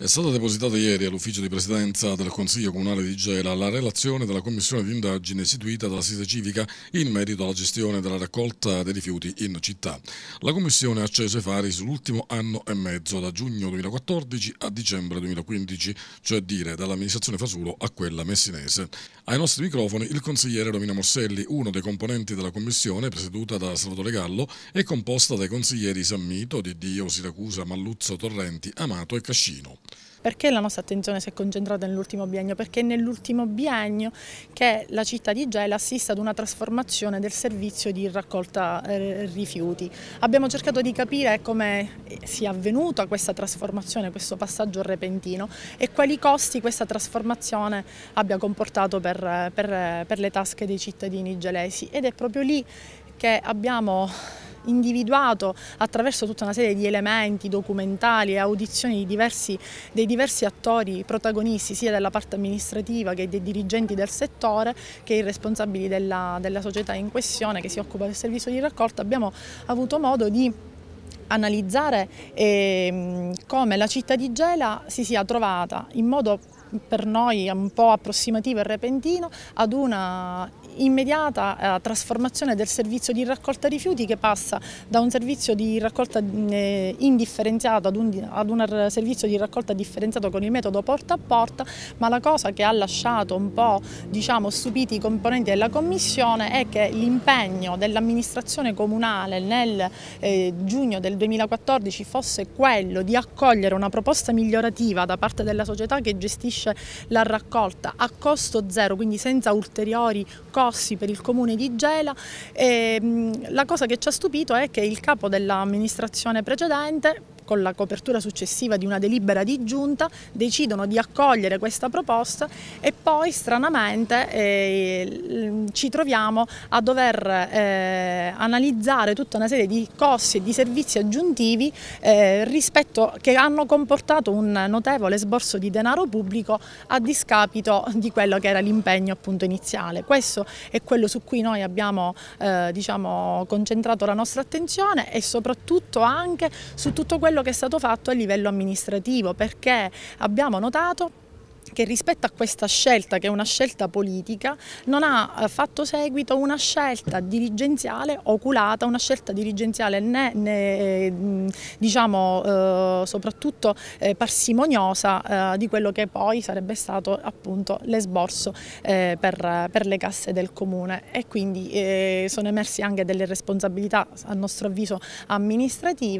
È stata depositata ieri all'ufficio di presidenza del Consiglio Comunale di Gela la relazione della commissione di indagine istituita dalla Sise Civica in merito alla gestione della raccolta dei rifiuti in città. La commissione ha acceso i fari sull'ultimo anno e mezzo, da giugno 2014 a dicembre 2015, cioè dire dall'amministrazione Fasulo a quella messinese. Ai nostri microfoni il consigliere Romina Morselli, uno dei componenti della commissione presieduta da Salvatore Gallo è composta dai consiglieri Sammito, Di Dio, Siracusa, Malluzzo, Torrenti, Amato e Cascino. Perché la nostra attenzione si è concentrata nell'ultimo biennio? Perché è nell'ultimo biennio che la città di Gela assiste ad una trasformazione del servizio di raccolta eh, rifiuti. Abbiamo cercato di capire come sia avvenuta questa trasformazione, questo passaggio repentino e quali costi questa trasformazione abbia comportato per, per, per le tasche dei cittadini gelesi ed è proprio lì che abbiamo individuato attraverso tutta una serie di elementi documentali e audizioni di diversi, dei diversi attori protagonisti sia della parte amministrativa che dei dirigenti del settore che i responsabili della, della società in questione che si occupa del servizio di raccolta abbiamo avuto modo di analizzare eh, come la città di Gela si sia trovata in modo per noi un po' approssimativo e repentino ad una immediata eh, trasformazione del servizio di raccolta rifiuti che passa da un servizio di raccolta eh, indifferenziato ad un, ad un, servizio di raccolta differenziato con il metodo porta a porta, ma la cosa che ha lasciato un po' diciamo, stupiti i componenti della Commissione è che l'impegno dell'amministrazione comunale nel eh, giugno del 2014 fosse quello di accogliere una proposta migliorativa da parte della società che gestisce garantisce la raccolta a costo zero, quindi senza ulteriori costi per il comune di Gela. E, ehm, la cosa che ci ha stupito è che il capo dell'amministrazione precedente con la copertura successiva di una delibera di giunta, decidono di accogliere questa proposta e poi stranamente eh, ci troviamo a dover eh, analizzare tutta una serie di costi e di servizi aggiuntivi eh, rispetto, che hanno comportato un notevole sborso di denaro pubblico a discapito di quello che era l'impegno iniziale. Questo è quello su cui noi abbiamo eh, diciamo, concentrato la nostra attenzione e soprattutto anche su tutto quello quello che è stato fatto a livello amministrativo perché abbiamo notato che rispetto a questa scelta, che è una scelta politica, non ha eh, fatto seguito una scelta dirigenziale oculata, una scelta dirigenziale né, né mm, diciamo, eh, soprattutto eh, parsimoniosa eh, di quello che poi sarebbe stato appunto l'esborso eh, per, per, le casse del comune e quindi eh, sono emersi anche delle responsabilità a nostro avviso amministrative.